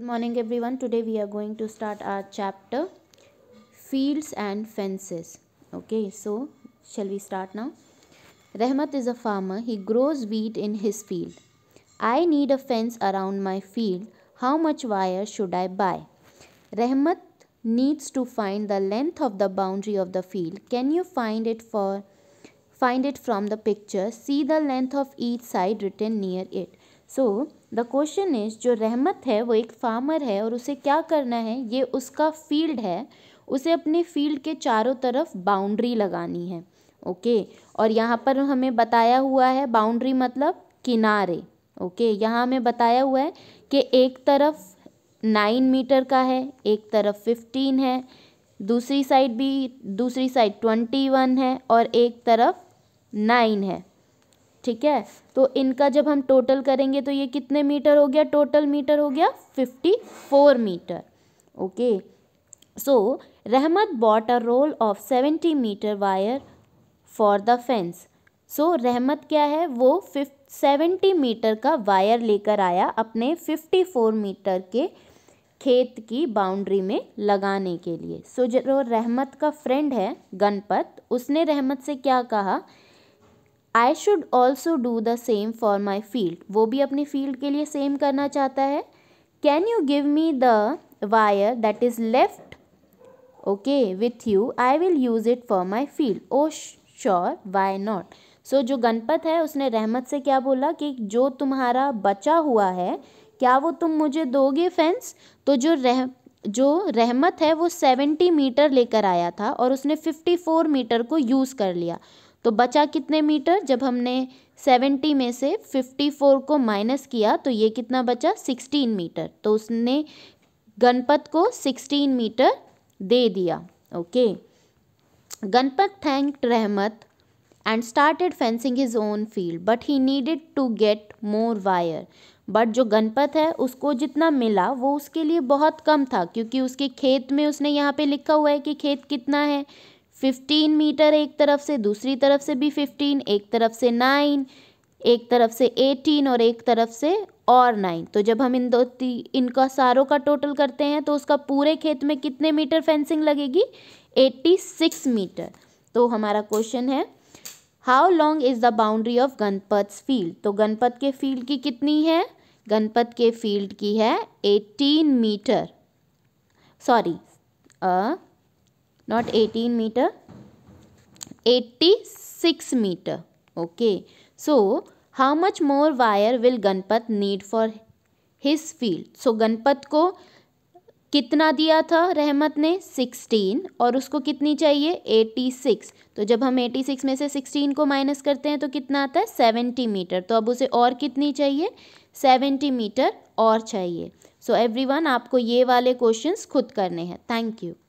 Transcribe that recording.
Good morning everyone. Today we are going to start our chapter Fields and Fences. Okay, so shall we start now? Rahmat is a farmer. He grows wheat in his field. I need a fence around my field. How much wire should I buy? Rahmat needs to find the length of the boundary of the field. Can you find it for find it from the picture? See the length of each side written near it. So, the question is जो रहमत है वो एक farmer है और उसे क्या करना है ये उसका फील्ड है उसे अपने फील्ड के चारों तरफ बाउंड्री लगानी है ओके और यहाँ पर हमें बताया हुआ है बाउंड्री मतलब किनारे ओके यहाँ हमें बताया हुआ है कि एक तरफ नाइन मीटर का है एक तरफ फिफ्टीन है दूसरी साइड भी दूसरी साइड ट्वेंटी वन है और एक तरफ नाइन है ठीक है तो इनका जब हम टोटल करेंगे तो ये कितने मीटर हो गया टोटल मीटर हो गया fifty four meter okay so Rahmat bought a roll of seventy meter wire for the fence so Rahmat क्या है वो फिफ सेवेंटी मीटर का वायर लेकर आया अपने फिफ्टी फोर मीटर के खेत की बाउंड्री में लगाने के लिए सो so, जो रहमत का फ्रेंड है गणपत उसने रहमत से क्या कहा I should also do the same for my field वो भी अपनी फील्ड के लिए सेम करना चाहता है can you give me the wire that is left okay with you I will use it for my field oh sure why not so जो गणपत है उसने रहमत से क्या बोला कि जो तुम्हारा बचा हुआ है क्या वो तुम मुझे दोगे फेंस तो जो रह जो रहमत है वो सेवेंटी मीटर लेकर आया था और उसने फिफ्टी फोर मीटर को यूज़ कर लिया तो बचा कितने मीटर जब हमने 70 में से 54 को माइनस किया तो ये कितना बचा 16 मीटर तो उसने गणपत को 16 मीटर दे दिया okay Ganpat thanked Rahmat and started fencing his own field but he needed to get more wire but जो गणपत है उसको जितना मिला वो उसके लिए बहुत कम था क्योंकि उसके खेत में उसने यहाँ पे लिखा हुआ है कि खेत कितना है फिफ्टीन मीटर एक तरफ से दूसरी तरफ से भी फिफ्टीन एक तरफ से नाइन एक तरफ से एटीन और एक तरफ से और नाइन तो जब हम इन दो इनका सारों का टोटल करते हैं तो उसका पूरे खेत में कितने मीटर फेंसिंग लगेगी एट्टी सिक्स मीटर तो हमारा क्वेश्चन है how long is the boundary of Ganpat field तो गणपत के फील्ड की कितनी है गणपत के फील्ड की है eighteen meter sorry not eighteen meter eighty six meter okay so how much more wire will Ganpat need for his field so Ganpat को कितना दिया था रहमत ने सिक्सटीन और उसको कितनी चाहिए एटी सिक्स तो जब हम एटी सिक्स में से सिक्सटीन को माइनस करते हैं तो कितना आता है सेवेंटी मीटर तो अब उसे और कितनी चाहिए सेवेंटी मीटर और चाहिए सो so एवरीवन आपको ये वाले क्वेश्चंस खुद करने हैं थैंक यू